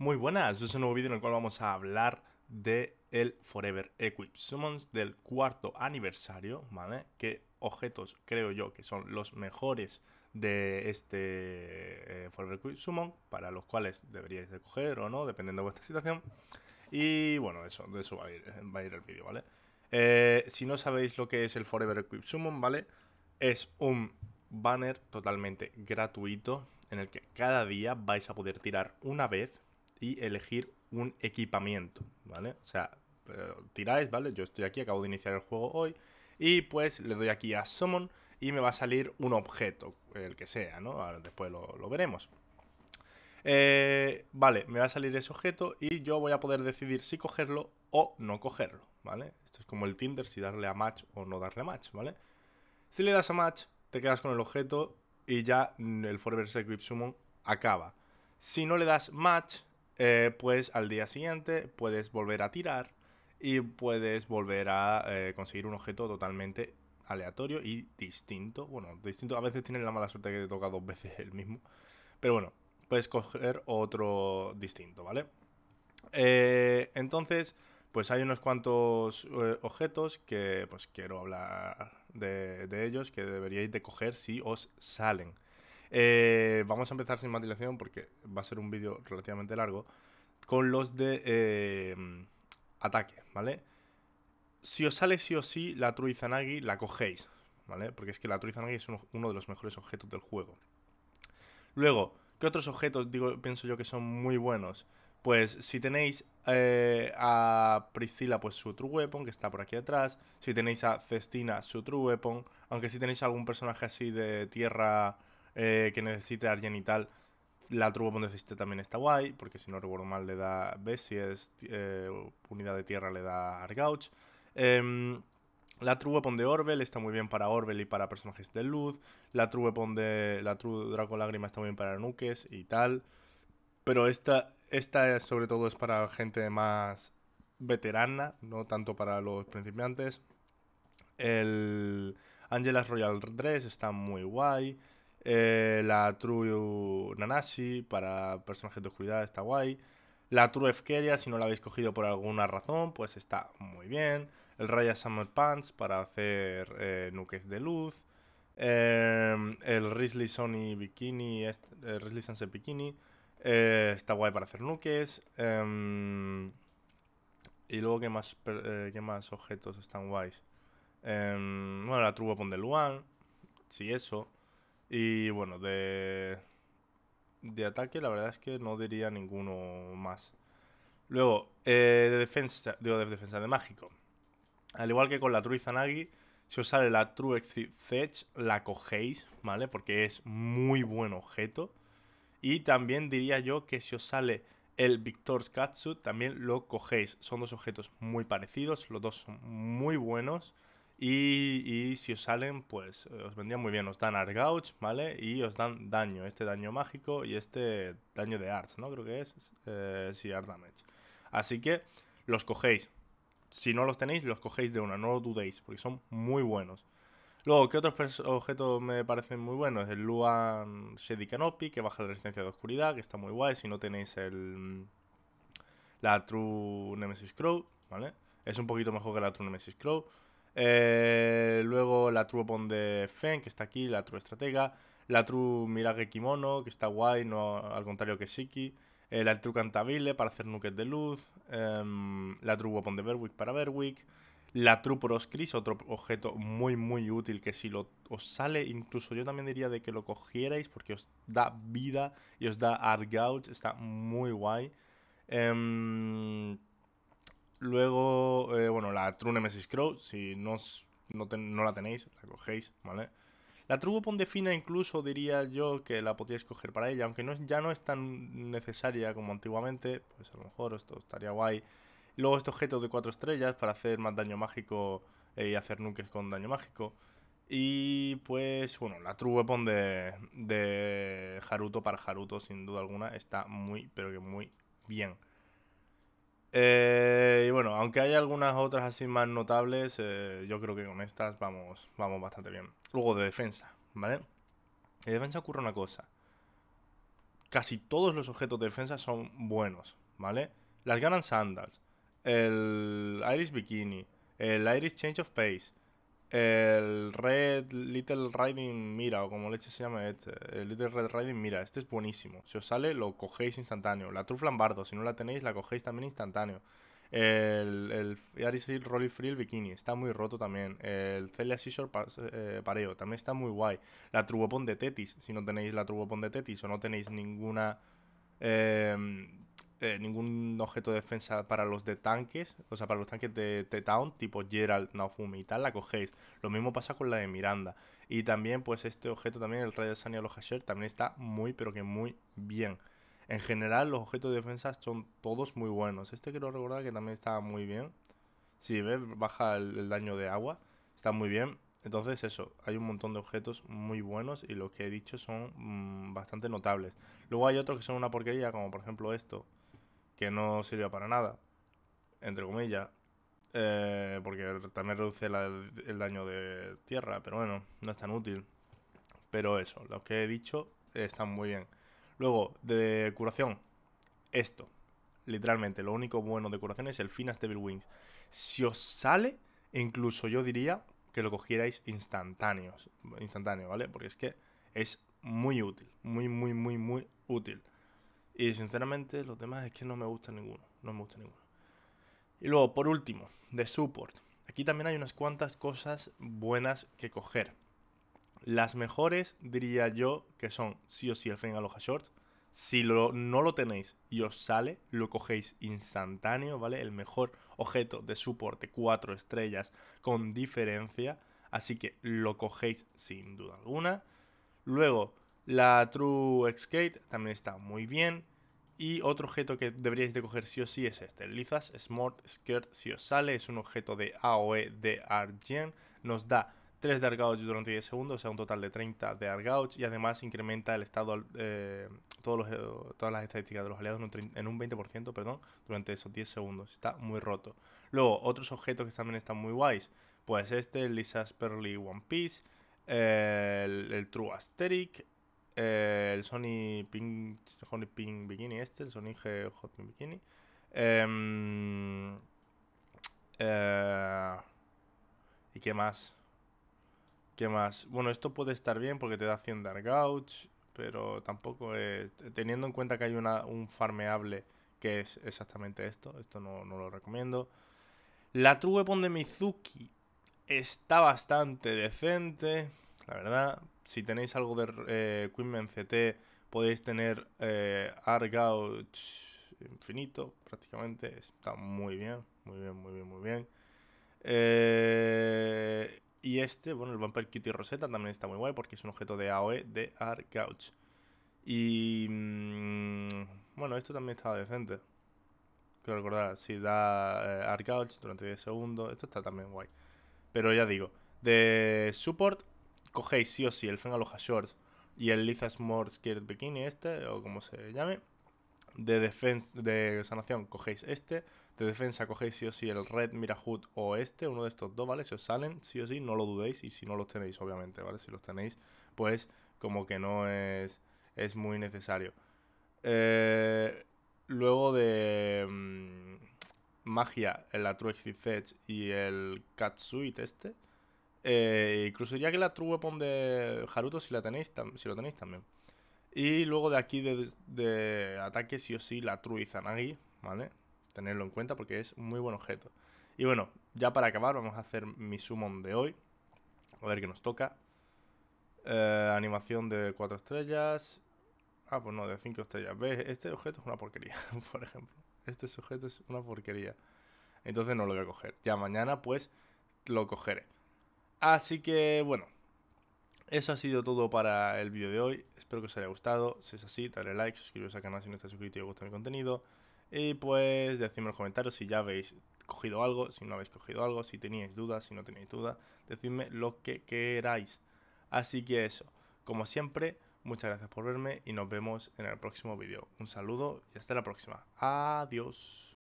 Muy buenas, este es un nuevo vídeo en el cual vamos a hablar de el Forever Equip Summons del cuarto aniversario, ¿vale? Que objetos creo yo que son los mejores de este eh, Forever Equip Summon, para los cuales deberíais de coger o no, dependiendo de vuestra situación. Y bueno, eso, de eso va a ir, el vídeo, ¿vale? Eh, si no sabéis lo que es el Forever Equip Summon, ¿vale? Es un banner totalmente gratuito en el que cada día vais a poder tirar una vez y elegir un equipamiento, ¿vale? O sea, eh, tiráis, ¿vale? Yo estoy aquí, acabo de iniciar el juego hoy y pues le doy aquí a Summon y me va a salir un objeto, el que sea, ¿no? después lo, veremos. Eh, vale, me va a salir ese objeto y yo voy a poder decidir si cogerlo o no cogerlo, ¿vale? Esto es como el Tinder, si darle a match o no darle a match, ¿vale? Si le das a match, te quedas con el objeto y ya el Forever Equip Summon acaba. Si no le das match, eh, pues al día siguiente puedes volver a tirar y puedes volver a eh, conseguir un objeto totalmente aleatorio y distinto. Bueno, distinto, a veces tienes la mala suerte que te toca dos veces el mismo. Pero bueno, puedes coger otro distinto, ¿vale? Eh, entonces, pues hay unos cuantos objetos que pues quiero hablar de, de ellos, que deberíais de coger si os salen. Eh, vamos a empezar sin más porque va a ser un vídeo relativamente largo. Con los de eh, ataque, ¿vale? Si os sale sí o sí la Truizanagi, la cogéis, ¿vale? Porque es que la Truizanagi es uno, de los mejores objetos del juego. Luego, ¿qué otros objetos digo, pienso yo que son muy buenos? Pues si tenéis eh, a Priscila, pues su True Weapon, que está por aquí atrás. Si tenéis a Cestina, su True Weapon. Aunque si tenéis algún personaje así de tierra eh, que necesite y tal... La necesita también está guay, porque si no recuerdo mal le da ¿ves? si es eh, unidad de tierra le da Argauch... Em, la True Weapon de Orbel... está muy bien para Orbel y para personajes de luz. La True Weapon de. La True Draco Lágrima está muy bien para nuques y tal. Pero esta, esta sobre todo es para gente más veterana, no tanto para los principiantes. El Angela's Royal Dress está muy guay. Eh, la True Nanashi para personajes de oscuridad está guay. La True Efkeria, si no la habéis cogido por alguna razón, pues está muy bien. El Raya Summer Pants para hacer eh, nuques de luz. Em, el Risley Sony Bikini, eh, Risley Sunset Bikini, está guay para hacer nuques. Em, y luego, ¿qué más, ¿qué más objetos están guays? Em, bueno, la True Weapon de Luan, sí, eso. Y bueno, de, de ataque la verdad es que no diría ninguno más. Luego, eh, de defensa, digo, de defensa de mágico. Al igual que con la True Izanagi, si os sale la True Fetch, la cogéis, ¿vale? Porque es muy buen objeto. Y también diría yo que si os sale el Victor's Katsu, también lo cogéis. Son dos objetos muy parecidos, los dos son muy buenos. Y, y, si os salen, pues eh, os vendrían muy bien. Os dan Argouch, ¿vale? Y os dan daño, este daño mágico y este daño de Arts, ¿no? Creo que es, eh, Damage. Así que los cogéis. Si no los tenéis, los cogéis de una, no lo dudéis, porque son muy buenos. Luego, ¿qué otros objetos me parecen muy buenos? El Luan Shady Canopy, que baja la resistencia de oscuridad, que está muy guay. Si no tenéis el la True Nemesis Crow, ¿vale? Es un poquito mejor que la True Nemesis Crow. Eh, luego la True Weapon de Fen, que está aquí, la True Estratega. La True Mirage Kimono, que está guay, no al contrario que Shiki. Eh, la True Cantabile para hacer nuques de luz. Em, la True Weapon de Berwick para Berwick. La True Proscris, otro objeto muy, muy útil que si os sale, incluso yo también diría de que lo cogierais porque os da vida y os da art gouge, está muy guay. Em, Luego, eh, bueno, la True Nemesis Crow, si no, no, la tenéis, la cogéis, ¿vale? La True Weapon de Fina incluso diría yo que la podíais coger para ella, aunque no, ya no es tan necesaria como antiguamente, pues a lo mejor esto estaría guay. Luego este objeto de cuatro estrellas para hacer más daño mágico eh, y hacer nukes con daño mágico. Y pues bueno, la True Weapon de, de Haruto para Haruto sin duda alguna está muy, pero que muy bien. Eh, y bueno, aunque hay algunas otras así más notables, eh, yo creo que con estas vamos, vamos bastante bien. Luego de defensa, ¿vale? En defensa ocurre una cosa. Casi todos los objetos de defensa son buenos, ¿vale? Las ganan Sandals, el Iris Bikini, el Iris Change of Pace, el Red Little Riding Mira, o como leche se llama este. El Little Red Riding Mira, este es buenísimo. Si os sale, lo cogéis instantáneo. La trufla lambardo si no la tenéis, la cogéis también instantáneo. El, el Rolly Free, el bikini, está muy roto también. El Celia Scissor eh, Pareo, también está muy guay. La Trubopon de Tetis, si no tenéis la Trubopon de Tetis o no tenéis ninguna em, eh, ningún objeto de defensa para los de tanques, o sea, para los tanques de T-Town, tipo Gerald, Naofumi y tal, la cogéis. Lo mismo pasa con la de Miranda. Y también, pues este objeto también, el Rayo de los Hasher, también está muy, pero que muy bien. En general, los objetos de defensa son todos muy buenos. Este quiero recordar que también está muy bien. Si ves, baja el, daño de agua, está muy bien. Entonces eso, hay un montón de objetos muy buenos y los que he dicho son mm, bastante notables. Luego hay otros que son una porquería, como por ejemplo esto, que no sirve para nada, entre comillas, eh, porque también reduce el daño de tierra, pero bueno, no es tan útil. Pero eso, lo que he dicho están muy bien. Luego, de curación, esto. Literalmente, lo único bueno de curación es el Finas Devil Wings. Si os sale, incluso yo diría que lo cogierais instantáneos. Instantáneo, ¿vale? Porque es que es muy útil. Muy, muy, muy, muy útil. Y sinceramente, los demás es que no me gusta ninguno. No me gusta ninguno. Y luego, por último, de support. Aquí también hay unas cuantas cosas buenas que coger. Las mejores diría yo que son sí o sí el Feng Aloha Short. Si lo, no lo tenéis y os sale, lo cogéis instantáneo, ¿vale? El mejor objeto de soporte 4 estrellas con diferencia. Así que lo cogéis sin duda alguna. Luego, la True Skate también está muy bien. Y otro objeto que deberíais de coger sí o sí es este, Lizas Smart Skirt si os sale, es un objeto de AOE de Argent, nos da 3 de Argouch durante 10 segundos, o sea, un total de 30 de Argouch y además incrementa el estado, eh, todos todas las estadísticas de los aliados en un, 20%, perdón, durante esos 10 segundos, está muy roto. Luego, otros objetos que también están muy guays, pues este, Lizas Pearly One Piece, el, el, True Asteric, eh, el Sony Pink, Bikini este, el Sony G Hot Bikini. Em, eh, ¿Y qué más? ¿Qué más? Bueno, esto puede estar bien porque te da 100 Dark Gouch. pero tampoco es... Teniendo en cuenta que hay un farmeable que es exactamente esto, esto no, no lo recomiendo. La True Weapon de Mizuki está bastante decente, la verdad, si tenéis algo de eh, CT, podéis tener eh, infinito, prácticamente. Está muy bien, muy bien, muy bien, muy bien. Eh, y este, bueno, el Vampire Kitty Rosetta también está muy guay porque es un objeto de AOE de arcouch Y mm, bueno, esto también estaba decente. que recordar, si da eh, durante 10 segundos, esto está también guay. Pero ya digo, de support Cogéis, sí o sí el Fengaloja Shorts y el Liza More Skirt Bikini este, o como se llame. De, de sanación cogéis este. De defensa cogéis sí o sí el Red Mirahut o este, uno de estos dos, ¿vale? Si os salen, sí o sí, no lo dudéis. Y si no los tenéis, obviamente, ¿vale? Si los tenéis, pues como que no es, es muy necesario. Eh, luego de mm, magia, el Atrue Edge y el Cat este. Eh, incluso ya que la True Weapon de Haruto, si, la tenéis, si lo tenéis también. Y luego de aquí de, ataque, sí o sí, la True Izanagi, ¿vale? Tenerlo en cuenta porque es un muy buen objeto. Y bueno, ya para acabar, vamos a hacer mi summon de hoy. A ver qué nos toca. Eh, animación de 4 estrellas. Ah, pues no, de 5 estrellas. Este objeto es una porquería, por ejemplo. Este sujeto es una porquería. Entonces no lo voy a coger. Ya mañana, pues, lo cogeré. Así que bueno, eso ha sido todo para el vídeo de hoy. Espero que os haya gustado. Si es así, dale like, suscribiros al canal si no estáis suscrito y os gusta mi contenido. Y pues decidme en los comentarios si ya habéis cogido algo, si no habéis cogido algo, si teníais dudas, si no tenéis dudas. Decidme lo que queráis. Así que eso, como siempre, muchas gracias por verme y nos vemos en el próximo vídeo. Un saludo y hasta la próxima. Adiós.